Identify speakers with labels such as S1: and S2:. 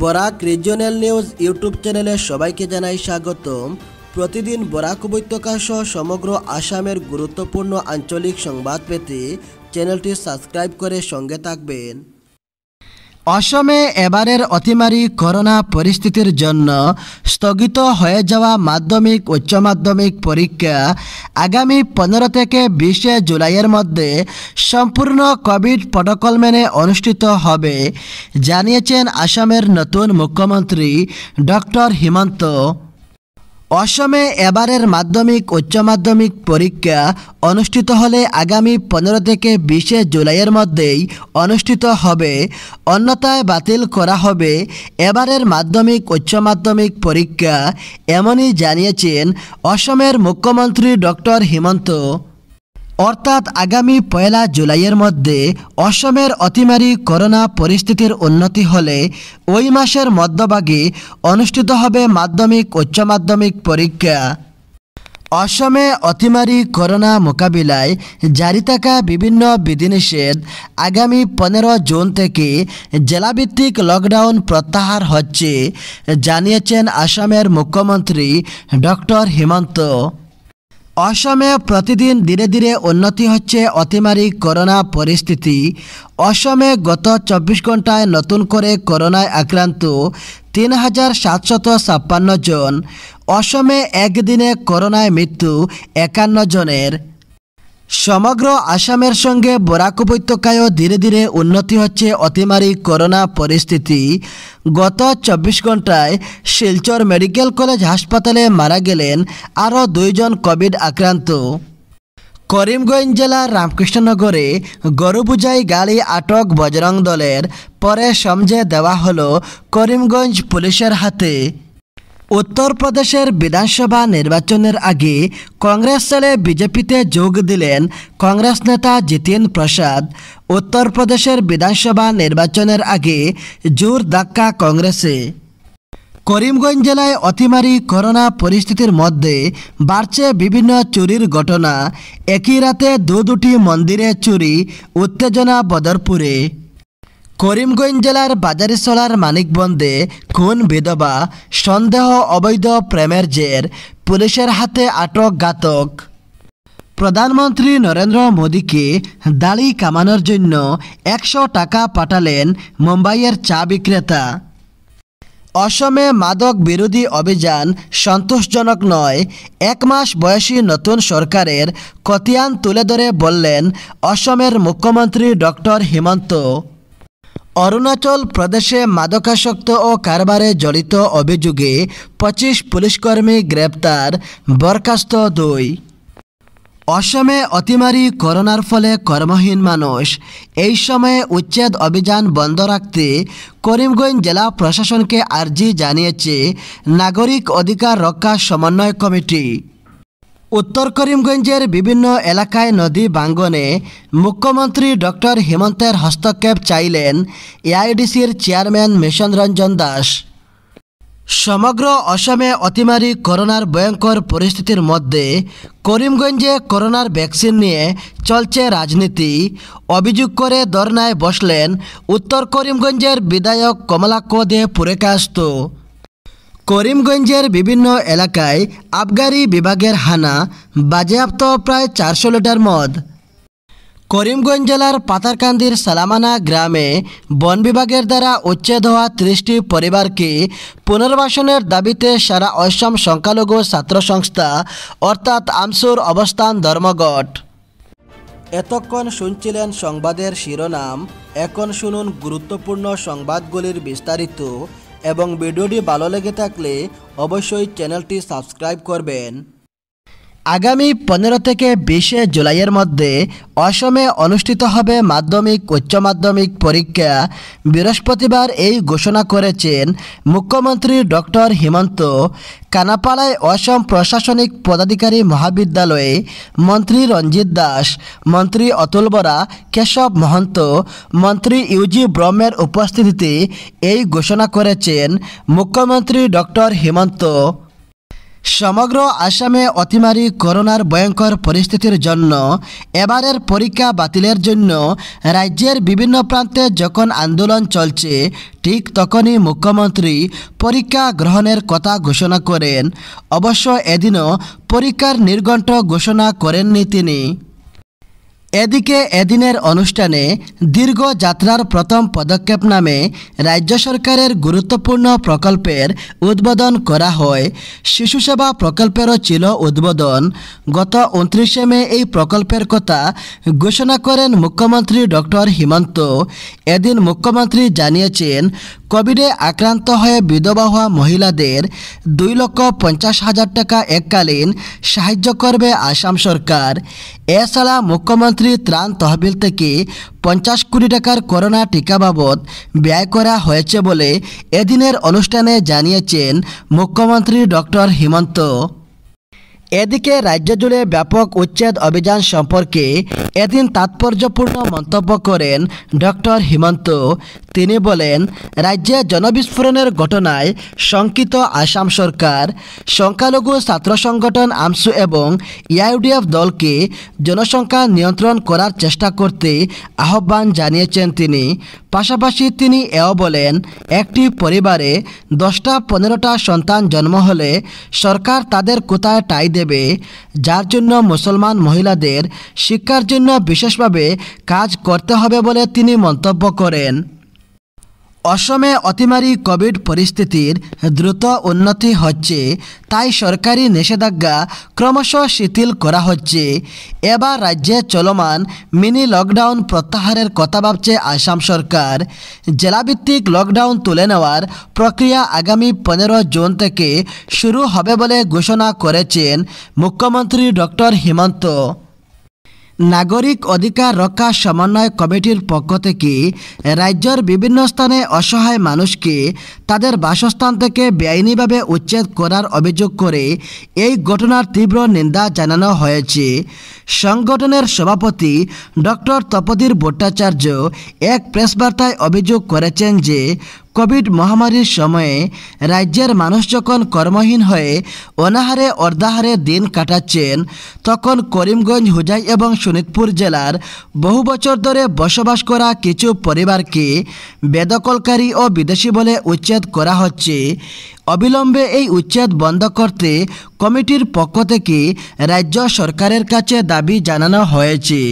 S1: Barak regional news YouTube চ্যানেলে সবাইকে জানাই স্বাগতম প্রতিদিন বরাক উপত্যকা সহ সমগ্র আসামের গুরুত্বপূর্ণ আঞ্চলিক সংবাদ পেতে চ্যানেলটি সাবস্ক্রাইব করে সঙ্গে থাকবেন অসমে এবারের অতিমারি করোনা পরিস্থিতির জন্য স্থগিত হয়ে যাওয়া মাধ্যমিক উচ্চ মাধ্যমিক পরীক্ষা আগামী পনেরো থেকে বিশে জুলাইয়ের মধ্যে সম্পূর্ণ কোভিড প্রটোকল মেনে অনুষ্ঠিত হবে জানিয়েছেন আসামের নতুন মুখ্যমন্ত্রী ডক্টর হিমন্ত অসমে এবারের মাধ্যমিক উচ্চ মাধ্যমিক পরীক্ষা অনুষ্ঠিত হলে আগামী পনেরো থেকে বিশে জুলাইয়ের মধ্যেই অনুষ্ঠিত হবে অন্যথায় বাতিল করা হবে এবারের মাধ্যমিক উচ্চ মাধ্যমিক পরীক্ষা এমনই জানিয়েছেন অসমের মুখ্যমন্ত্রী ডক্টর হিমন্ত অর্থাৎ আগামী পয়লা জুলাইয়ের মধ্যে অসমের অতিমারি করোনা পরিস্থিতির উন্নতি হলে ওই মাসের মধ্যভাগে অনুষ্ঠিত হবে মাধ্যমিক উচ্চ মাধ্যমিক পরীক্ষা অসমে অতিমারি করোনা মোকাবিলায় জারি থাকা বিভিন্ন বিধিনিষেধ আগামী পনেরো জুন থেকে জেলাভিত্তিক লকডাউন প্রত্যাহার হচ্ছে জানিয়েছেন আসামের মুখ্যমন্ত্রী ডক্টর হিমন্ত অসমে প্রতিদিন ধীরে ধীরে উন্নতি হচ্ছে অতিমারি করোনা পরিস্থিতি অসমে গত চব্বিশ ঘন্টায় নতুন করে করোনায় আক্রান্ত তিন হাজার সাতশত ছাপ্পান্ন জন অসমে একদিনে করোনায় মৃত্যু একান্ন জনের সমগ্র আসামের সঙ্গে বরাক উপত্যকায়ও ধীরে ধীরে উন্নতি হচ্ছে অতিমারি করোনা পরিস্থিতি গত চব্বিশ ঘন্টায় শিলচর মেডিকেল কলেজ হাসপাতালে মারা গেলেন আরও দুইজন কোভিড আক্রান্ত করিমগঞ্জ জেলার রামকৃষ্ণনগরে গরুবুজাই গাড়ি আটক বজরং দলের পরে সমঝে দেওয়া হলো করিমগঞ্জ পুলিশের হাতে উত্তরপ্রদেশের বিধানসভা নির্বাচনের আগে কংগ্রেস ছেড়ে বিজেপিতে যোগ দিলেন কংগ্রেস নেতা জিতেন প্রসাদ উত্তরপ্রদেশের বিধানসভা নির্বাচনের আগে জোর ধাক্কা কংগ্রেসে করিমগঞ্জ জেলায় অতিমারি করোনা পরিস্থিতির মধ্যে বাড়ছে বিভিন্ন চুরির ঘটনা একই রাতে দু দুটি মন্দিরে চুরি উত্তেজনা বদরপুরে করিমগঞ্জ জেলার চলার মানিকবন্দে খুন বিধবা সন্দেহ অবৈধ প্রেমের জের পুলিশের হাতে আটক ঘাতক প্রধানমন্ত্রী নরেন্দ্র মোদীকে দাড়ি কামানোর জন্য একশো টাকা পাঠালেন মুম্বাইয়ের চা বিক্রেতা অসমে মাদক বিরোধী অভিযান সন্তোষজনক নয় এক মাস বয়সী নতুন সরকারের কতিয়ান তুলে ধরে বললেন অসমের মুখ্যমন্ত্রী ডক্টর হিমন্ত অরুণাচল প্রদেশে মাদকাসক্ত ও কারবারে জড়িত অভিযোগে পঁচিশ পুলিশকর্মী গ্রেপ্তার বরখাস্ত দুই অসমে অতিমারি করোনার ফলে কর্মহীন মানুষ এই সময়ে উচ্ছেদ অভিযান বন্ধ রাখতে করিমগঞ্জ জেলা প্রশাসনকে আর্জি জানিয়েছে নাগরিক অধিকার রক্ষা সমন্বয় কমিটি উত্তর করিমগঞ্জের বিভিন্ন এলাকায় নদী বাঙ্গনে মুখ্যমন্ত্রী ডক্টর হেমন্তের হস্তক্ষেপ চাইলেন এআইডিসির চেয়ারম্যান মিশন রঞ্জন দাস সমগ্র অসমে অতিমারি করোনার ভয়ঙ্কর পরিস্থিতির মধ্যে করিমগঞ্জে করোনার ভ্যাকসিন নিয়ে চলছে রাজনীতি অভিযোগ করে দর্নায় বসলেন উত্তর করিমগঞ্জের বিধায়ক কমলা দে পুরেকাস্ত করিমগঞ্জের বিভিন্ন এলাকায় আবগারি বিভাগের হানা বাজেয়াপ্ত প্রায় চারশো লিটার মদ করিমগঞ্জ জেলার পাতারকান্দির সালামানা গ্রামে বন বিভাগের দ্বারা উচ্ছেদ হওয়া ত্রিশটি পরিবারকে পুনর্বাসনের দাবিতে সারা অসম সংখ্যালঘু ছাত্র সংস্থা অর্থাৎ আমসুর অবস্থান ধর্মঘট এতক্ষণ শুনছিলেন সংবাদের শিরোনাম এখন শুনুন গুরুত্বপূর্ণ সংবাদগুলির বিস্তারিত এবং ভিডিওটি ভালো লেগে থাকলে অবশ্যই চ্যানেলটি সাবস্ক্রাইব করবেন আগামী পনেরো থেকে বিশে জুলাইয়ের মধ্যে অসমে অনুষ্ঠিত হবে মাধ্যমিক উচ্চ মাধ্যমিক পরীক্ষা বৃহস্পতিবার এই ঘোষণা করেছেন মুখ্যমন্ত্রী ডক্টর হিমন্ত কানাপাড়ায় অসম প্রশাসনিক পদাধিকারী মহাবিদ্যালয়ে মন্ত্রী রঞ্জিত দাস মন্ত্রী অতুল বরা কেশব মহন্ত মন্ত্রী ইউজি ব্রহ্মের উপস্থিতিতে এই ঘোষণা করেছেন মুখ্যমন্ত্রী ডক্টর হিমন্ত সমগ্র আসামে অতিমারি করোনার ভয়ঙ্কর পরিস্থিতির জন্য এবারের পরীক্ষা বাতিলের জন্য রাজ্যের বিভিন্ন প্রান্তে যখন আন্দোলন চলছে ঠিক তখনই মুখ্যমন্ত্রী পরীক্ষা গ্রহণের কথা ঘোষণা করেন অবশ্য এদিনও পরীক্ষার নির্ঘণ্ট ঘোষণা করেননি তিনি এদিকে এদিনের অনুষ্ঠানে দীর্ঘ যাত্রার প্রথম পদক্ষেপ নামে রাজ্য সরকারের গুরুত্বপূর্ণ প্রকল্পের উদ্বোধন করা হয় শিশু সেবা প্রকল্পেরও ছিল উদ্বোধন গত উনত্রিশে মে এই প্রকল্পের কথা ঘোষণা করেন মুখ্যমন্ত্রী ডক্টর হিমন্ত এদিন মুখ্যমন্ত্রী জানিয়েছেন কোভিডে আক্রান্ত হয়ে বিধবা হওয়া মহিলাদের দুই লক্ষ পঞ্চাশ হাজার টাকা এককালীন সাহায্য করবে আসাম সরকার এছাড়া মুখ্যমন্ত্রী প্রধানমন্ত্রী ত্রাণ তহবিল থেকে পঞ্চাশ কোটি টাকার করোনা টিকা বাবদ ব্যয় করা হয়েছে বলে এদিনের অনুষ্ঠানে জানিয়েছেন মুখ্যমন্ত্রী ডক্টর হিমন্ত এদিকে রাজ্য জুড়ে ব্যাপক উচ্ছেদ অভিযান সম্পর্কে এদিন তাৎপর্যপূর্ণ মন্তব্য করেন ডক্টর হিমন্ত তিনি বলেন রাজ্যে জনবিস্ফোরণের ঘটনায় শঙ্কিত আসাম সরকার সংখ্যালঘু ছাত্র সংগঠন আমসু এবং ইআইডিএফ দলকে জনসংখ্যা নিয়ন্ত্রণ করার চেষ্টা করতে আহ্বান জানিয়েছেন তিনি পাশাপাশি তিনি এও বলেন একটি পরিবারে দশটা পনেরোটা সন্তান জন্ম হলে সরকার তাদের কোথায় টাই দেবে যার জন্য মুসলমান মহিলাদের শিক্ষার জন্য বিশেষভাবে কাজ করতে হবে বলে তিনি মন্তব্য করেন অসমে অতিমারি কোভিড পরিস্থিতির দ্রুত উন্নতি হচ্ছে তাই সরকারি নিষেধাজ্ঞা ক্রমশ শিথিল করা হচ্ছে এবার রাজ্যে চলমান মিনি লকডাউন প্রত্যাহারের কথা ভাবছে আসাম সরকার জেলাভিত্তিক লকডাউন তুলে নেওয়ার প্রক্রিয়া আগামী পনেরো জুন থেকে শুরু হবে বলে ঘোষণা করেছেন মুখ্যমন্ত্রী ডক্টর হিমন্ত নাগরিক অধিকার রক্ষা সমন্বয় কমিটির পক্ষ থেকে রাজ্যের বিভিন্ন স্থানে অসহায় মানুষকে তাদের বাসস্থান থেকে বেআইনিভাবে উচ্ছেদ করার অভিযোগ করে এই ঘটনার তীব্র নিন্দা জানানো হয়েছে সংগঠনের সভাপতি ডক্টর তপদীর ভট্টাচার্য এক প্রেসবার্তায় অভিযোগ করেছেন যে কোভিড মহামারীর সময়ে রাজ্যের মানুষ যখন কর্মহীন হয়ে অনাহারে অর্ধাহারে দিন কাটাচ্ছেন তখন করিমগঞ্জ হুজাই এবং শোনিতপুর জেলার বহু বছর ধরে বসবাস করা কিছু পরিবারকে বেদকলকারী ও বিদেশি বলে উচ্ছেদ করা হচ্ছে অবিলম্বে এই উচ্ছেদ বন্ধ করতে কমিটির পক্ষ থেকে রাজ্য সরকারের কাছে দাবি জানানো হয়েছে